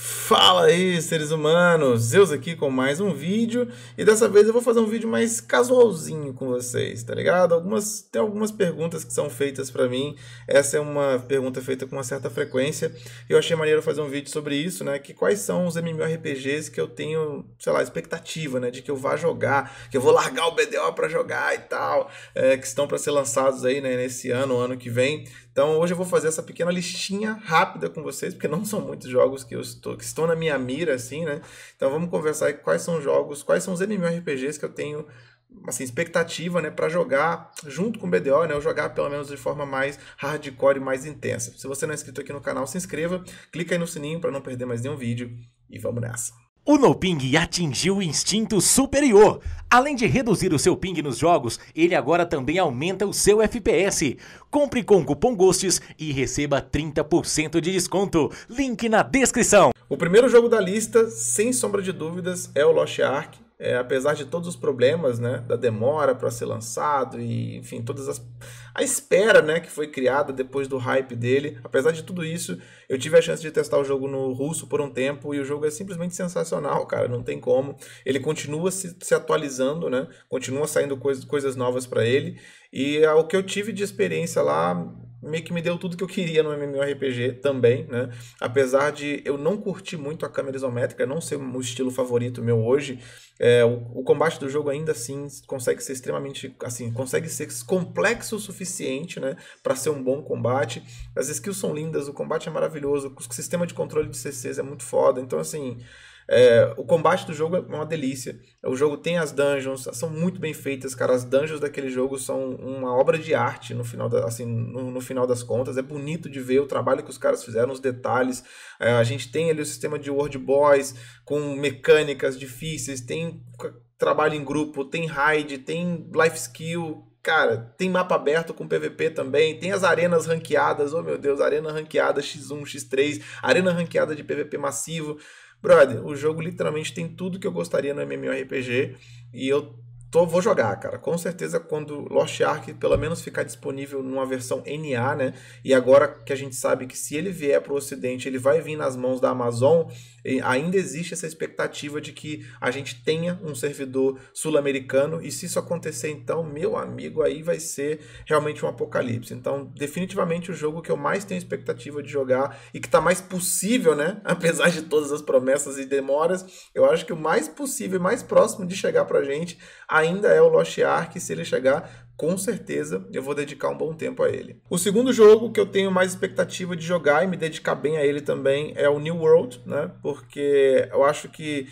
Fala aí, seres humanos! Zeus aqui com mais um vídeo e dessa vez eu vou fazer um vídeo mais casualzinho com vocês, tá ligado? Algumas, tem algumas perguntas que são feitas para mim, essa é uma pergunta feita com uma certa frequência e eu achei maneiro fazer um vídeo sobre isso, né? Que quais são os MMORPGs que eu tenho, sei lá, expectativa, né? De que eu vá jogar, que eu vou largar o BDO para jogar e tal, é, que estão para ser lançados aí, né? Nesse ano, ano que vem. Então hoje eu vou fazer essa pequena listinha rápida com vocês, porque não são muitos jogos que, eu estou, que estão na minha mira, assim, né? Então vamos conversar quais são jogos, quais são os MMORPGs que eu tenho assim, expectativa, né, para jogar junto com o BDO, né, ou jogar pelo menos de forma mais hardcore e mais intensa. Se você não é inscrito aqui no canal, se inscreva, clica aí no sininho para não perder mais nenhum vídeo e vamos nessa. O no ping atingiu o instinto superior. Além de reduzir o seu ping nos jogos, ele agora também aumenta o seu FPS. Compre com o cupom GHOSTS e receba 30% de desconto. Link na descrição. O primeiro jogo da lista, sem sombra de dúvidas, é o Lost Ark é, apesar de todos os problemas, né, da demora para ser lançado e, enfim, todas as a espera, né, que foi criada depois do hype dele, apesar de tudo isso, eu tive a chance de testar o jogo no russo por um tempo e o jogo é simplesmente sensacional, cara, não tem como. Ele continua se, se atualizando, né? Continua saindo coisa, coisas novas para ele e é o que eu tive de experiência lá meio que me deu tudo que eu queria no MMORPG também, né? Apesar de eu não curtir muito a câmera isométrica, não ser o estilo favorito meu hoje, é, o, o, combate do jogo ainda assim consegue ser extremamente, assim, consegue ser complexo o suficiente, né? Para ser um bom combate. As skills são lindas, o combate é maravilhoso, o sistema de controle de CCs é muito foda, então assim... É, o combate do jogo é uma delícia. O jogo tem as dungeons, são muito bem feitas, cara. As dungeons daquele jogo são uma obra de arte no final, da, assim, no, no, final das contas. É bonito de ver o trabalho que os caras fizeram, os detalhes. É, a gente tem ali o sistema de World Boys com mecânicas difíceis, tem trabalho em grupo, tem raid, tem life skill, cara, tem mapa aberto com PVP também, tem as arenas ranqueadas, oh meu Deus, arena ranqueada X1, X3, arena ranqueada de PVP massivo. Brother, o jogo literalmente tem tudo que eu gostaria no MMORPG e eu Tô, vou jogar, cara. Com certeza, quando Lost Ark pelo menos ficar disponível numa versão NA, né? E agora que a gente sabe que se ele vier para o Ocidente, ele vai vir nas mãos da Amazon, ainda existe essa expectativa de que a gente tenha um servidor sul-americano. E se isso acontecer, então, meu amigo, aí vai ser realmente um apocalipse. Então, definitivamente o jogo que eu mais tenho expectativa de jogar e que tá mais possível, né? Apesar de todas as promessas e demoras, eu acho que o mais possível e mais próximo de chegar para gente ainda é o Lost Ark, se ele chegar com certeza eu vou dedicar um bom tempo a ele. O segundo jogo que eu tenho mais expectativa de jogar e me dedicar bem a ele também é o New World, né? Porque eu acho que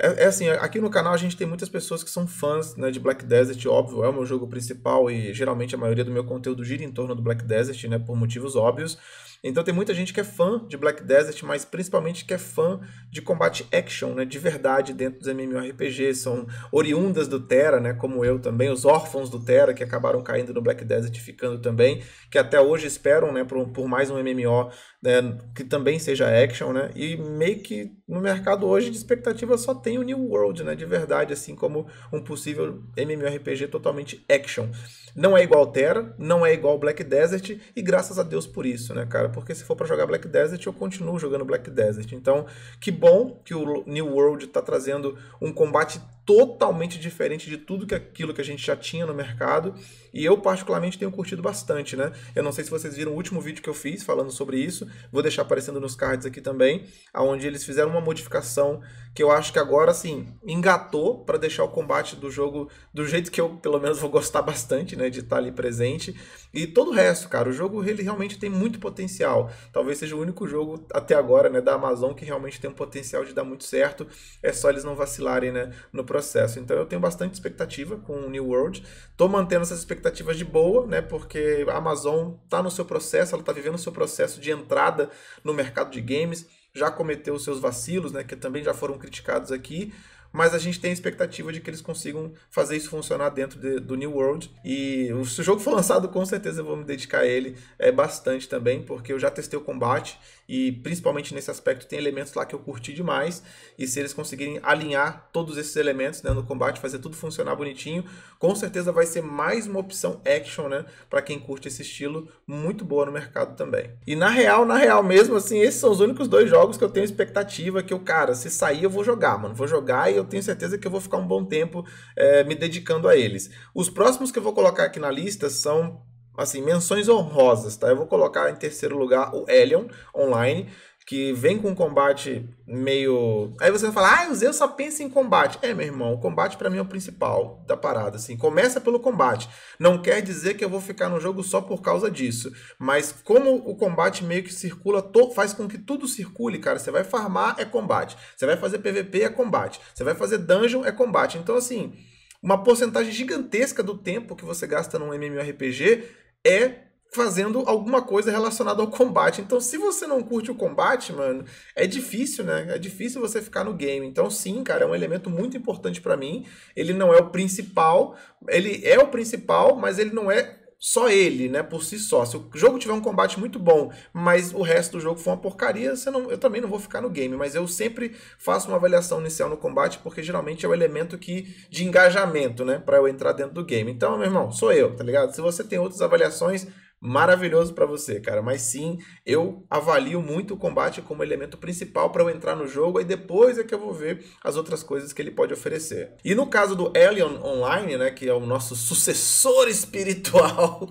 é, é, assim, aqui no canal a gente tem muitas pessoas que são fãs né, de Black Desert, óbvio, é o meu jogo principal e geralmente a maioria do meu conteúdo gira em torno do Black Desert, né, por motivos óbvios. Então tem muita gente que é fã de Black Desert, mas principalmente que é fã de combate action, né, de verdade dentro dos MMORPGs. são oriundas do Terra, né, como eu também, os órfãos do Terra que acabaram caindo no Black Desert e ficando também, que até hoje esperam, né, por, por mais um MMO né, que também seja action, né, e meio que no mercado hoje de expectativa só tem o New World, né, de verdade, assim como um possível MMORPG totalmente action. Não é igual Terra, não é igual Black Desert e graças a Deus por isso, né, cara? porque se for para jogar Black Desert, eu continuo jogando Black Desert. Então, que bom que o New World está trazendo um combate totalmente diferente de tudo que aquilo que a gente já tinha no mercado. E eu, particularmente, tenho curtido bastante, né? Eu não sei se vocês viram o último vídeo que eu fiz falando sobre isso. Vou deixar aparecendo nos cards aqui também, aonde eles fizeram uma modificação que eu acho que agora, assim, engatou para deixar o combate do jogo do jeito que eu, pelo menos, vou gostar bastante, né? De estar ali presente. E todo o resto, cara, o jogo ele realmente tem muito potencial. Talvez seja o único jogo até agora, né, da Amazon que realmente tem um potencial de dar muito certo. É só eles não vacilarem, né? No processo. Então eu tenho bastante expectativa com o New World. Estou mantendo essas expectativas de boa, né? Porque a Amazon está no seu processo, ela está vivendo o seu processo de entrada no mercado de games, já cometeu os seus vacilos, né? Que também já foram criticados aqui mas a gente tem a expectativa de que eles consigam fazer isso funcionar dentro de, do New World. E se o jogo for lançado, com certeza eu vou me dedicar a ele é, bastante também, porque eu já testei o combate e principalmente nesse aspecto tem elementos lá que eu curti demais. E se eles conseguirem alinhar todos esses elementos né, no combate, fazer tudo funcionar bonitinho, com certeza vai ser mais uma opção action, né, para quem curte esse estilo, muito boa no mercado também. E na real, na real mesmo, assim, esses são os únicos dois jogos que eu tenho expectativa que eu, cara, se sair eu vou jogar, mano, vou jogar e eu tenho certeza que eu vou ficar um bom tempo é, me dedicando a eles. Os próximos que eu vou colocar aqui na lista são assim, menções honrosas, tá? Eu vou colocar em terceiro lugar o Elion Online, que vem com um combate meio. Aí você vai falar, ah, o Zeus só pensa em combate. É, meu irmão, o combate para mim é o principal da parada. Assim, começa pelo combate. Não quer dizer que eu vou ficar no jogo só por causa disso. Mas como o combate meio que circula, faz com que tudo circule, cara. Você vai farmar, é combate. Você vai fazer PVP, é combate. Você vai fazer dungeon, é combate. Então, assim, uma porcentagem gigantesca do tempo que você gasta num MMORPG é fazendo alguma coisa relacionada ao combate. Então, se você não curte o combate, mano, é difícil, né? É difícil você ficar no game. Então, sim, cara, é um elemento muito importante para mim. Ele não é o principal, ele é o principal, mas ele não é só ele, né, por si só. Se o jogo tiver um combate muito bom, mas o resto do jogo for uma porcaria, você não, eu também não vou ficar no game, mas eu sempre faço uma avaliação inicial no combate, porque geralmente é o elemento que de engajamento, né, para eu entrar dentro do game. Então, meu irmão, sou eu, tá ligado? Se você tem outras avaliações, maravilhoso para você, cara. Mas sim, eu avalio muito o combate como elemento principal para eu entrar no jogo e depois é que eu vou ver as outras coisas que ele pode oferecer. E no caso do Elion Online, né, que é o nosso sucessor espiritual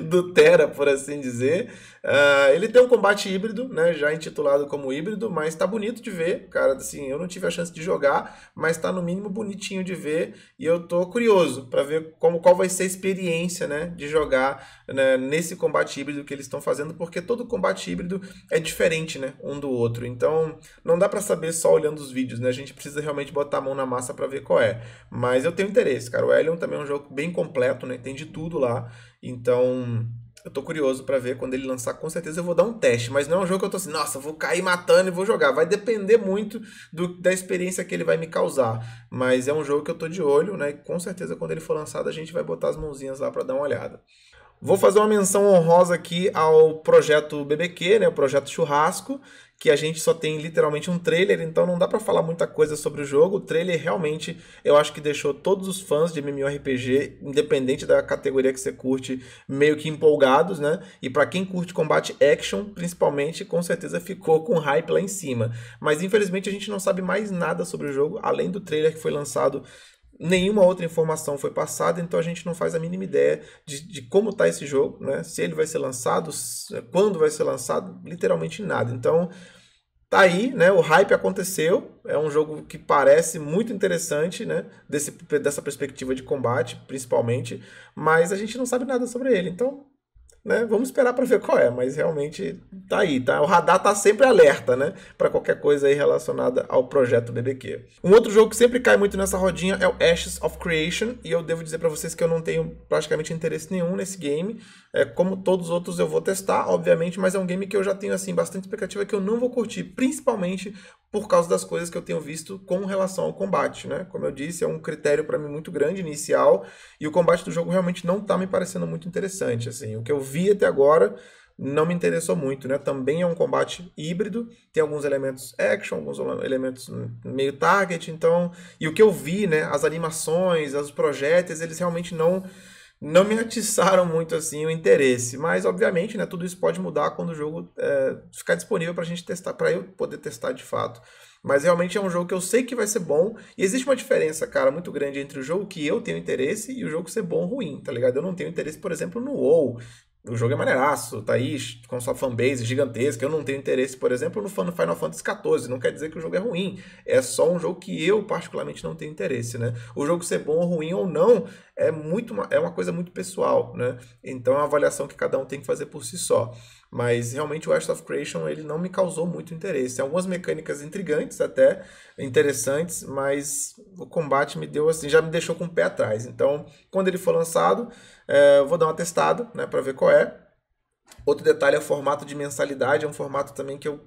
do Terra, por assim dizer, Uh, ele tem um combate híbrido, né? Já intitulado como híbrido, mas tá bonito de ver, cara. Assim, eu não tive a chance de jogar, mas tá no mínimo bonitinho de ver. E eu tô curioso para ver como qual vai ser a experiência, né? De jogar né, nesse combate híbrido que eles estão fazendo, porque todo combate híbrido é diferente, né? Um do outro. Então, não dá para saber só olhando os vídeos, né? A gente precisa realmente botar a mão na massa para ver qual é. Mas eu tenho interesse, cara. O Elion também é um jogo bem completo, né? Tem de tudo lá. Então eu tô curioso para ver quando ele lançar, com certeza eu vou dar um teste, mas não é um jogo que eu tô assim, nossa, vou cair matando e vou jogar. Vai depender muito do, da experiência que ele vai me causar, mas é um jogo que eu tô de olho, né? E com certeza quando ele for lançado a gente vai botar as mãozinhas lá para dar uma olhada. Vou fazer uma menção honrosa aqui ao projeto BBQ, né, o projeto Churrasco, que a gente só tem literalmente um trailer, então não dá para falar muita coisa sobre o jogo. O trailer realmente eu acho que deixou todos os fãs de MMORPG, independente da categoria que você curte, meio que empolgados, né? E para quem curte combate action, principalmente, com certeza ficou com hype lá em cima. Mas infelizmente a gente não sabe mais nada sobre o jogo além do trailer que foi lançado nenhuma outra informação foi passada, então a gente não faz a mínima ideia de, de como está esse jogo, né? se ele vai ser lançado, quando vai ser lançado, literalmente nada. Então tá aí, né? O hype aconteceu. É um jogo que parece muito interessante, né? Desse, dessa perspectiva de combate, principalmente. Mas a gente não sabe nada sobre ele. Então, né? Vamos esperar para ver qual é, mas realmente tá aí, tá? O radar tá sempre alerta, né? Para qualquer coisa aí relacionada ao projeto BBQ. Um outro jogo que sempre cai muito nessa rodinha é o Ashes of Creation, e eu devo dizer para vocês que eu não tenho praticamente interesse nenhum nesse game. É, como todos os outros eu vou testar, obviamente, mas é um game que eu já tenho assim bastante expectativa que eu não vou curtir, principalmente por causa das coisas que eu tenho visto com relação ao combate, né? Como eu disse, é um critério para mim muito grande inicial e o combate do jogo realmente não está me parecendo muito interessante, assim. O que eu vi até agora não me interessou muito, né? Também é um combate híbrido, tem alguns elementos action, alguns elementos meio target, então, e o que eu vi, né, as animações, os projéteis, eles realmente não não me atiçaram muito assim o interesse. Mas, obviamente, né, tudo isso pode mudar quando o jogo é, ficar disponível para a gente testar, para eu poder testar de fato. Mas realmente é um jogo que eu sei que vai ser bom. E existe uma diferença, cara, muito grande entre o jogo que eu tenho interesse e o jogo ser bom ou ruim, tá ligado? Eu não tenho interesse, por exemplo, no WoW. O jogo é maneiraço, tá aí com sua fanbase gigantesca. Eu não tenho interesse, por exemplo, no Final Fantasy XIV. Não quer dizer que o jogo é ruim. É só um jogo que eu, particularmente, não tenho interesse, né? O jogo ser bom ou ruim ou não é muito uma, é uma coisa muito pessoal, né? Então é uma avaliação que cada um tem que fazer por si só. Mas realmente o Ash of Creation ele não me causou muito interesse. Tem algumas mecânicas intrigantes até, interessantes, mas o combate me deu assim, já me deixou com o pé atrás. Então, quando ele for lançado, é, vou dar uma testada, né, para ver qual é. Outro detalhe é o formato de mensalidade, é um formato também que eu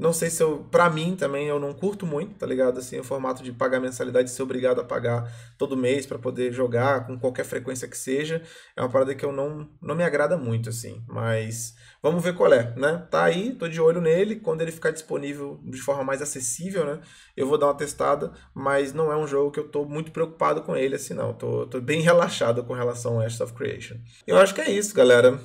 não sei se eu. Pra mim também, eu não curto muito, tá ligado? Assim, o formato de pagar mensalidade, ser obrigado a pagar todo mês para poder jogar, com qualquer frequência que seja, é uma parada que eu não, não me agrada muito, assim. Mas Vamos ver qual é, né? Tá aí, tô de olho nele. Quando ele ficar disponível de forma mais acessível, né? Eu vou dar uma testada, mas não é um jogo que eu tô muito preocupado com ele, assim, não. Tô, tô bem relaxado com relação ao Ashes of Creation. Eu acho que é isso, galera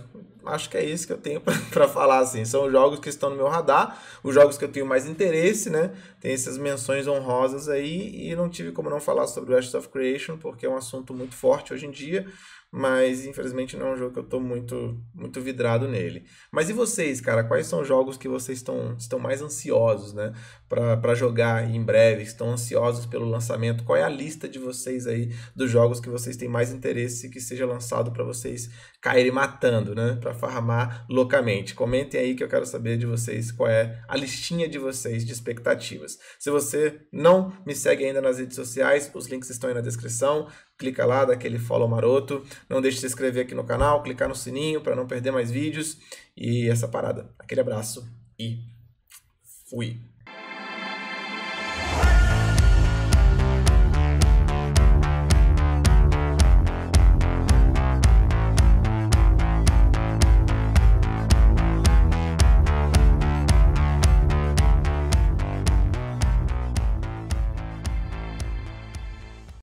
acho que é isso que eu tenho para falar, assim. São os jogos que estão no meu radar, os jogos que eu tenho mais interesse, né? Tem essas menções honrosas aí, e não tive como não falar sobre o Ashes of Creation, porque é um assunto muito forte hoje em dia mas infelizmente não é um jogo que eu estou muito, muito vidrado nele. Mas e vocês, cara? Quais são os jogos que vocês estão, estão mais ansiosos, né? Para jogar em breve, estão ansiosos pelo lançamento? Qual é a lista de vocês aí dos jogos que vocês têm mais interesse que seja lançado para vocês caírem matando, né? Para farmar loucamente? Comentem aí que eu quero saber de vocês qual é a listinha de vocês de expectativas. Se você não me segue ainda nas redes sociais, os links estão aí na descrição clica lá, dá aquele follow maroto. Não deixe de se inscrever aqui no canal, clicar no sininho para não perder mais vídeos. E essa parada. Aquele abraço e fui!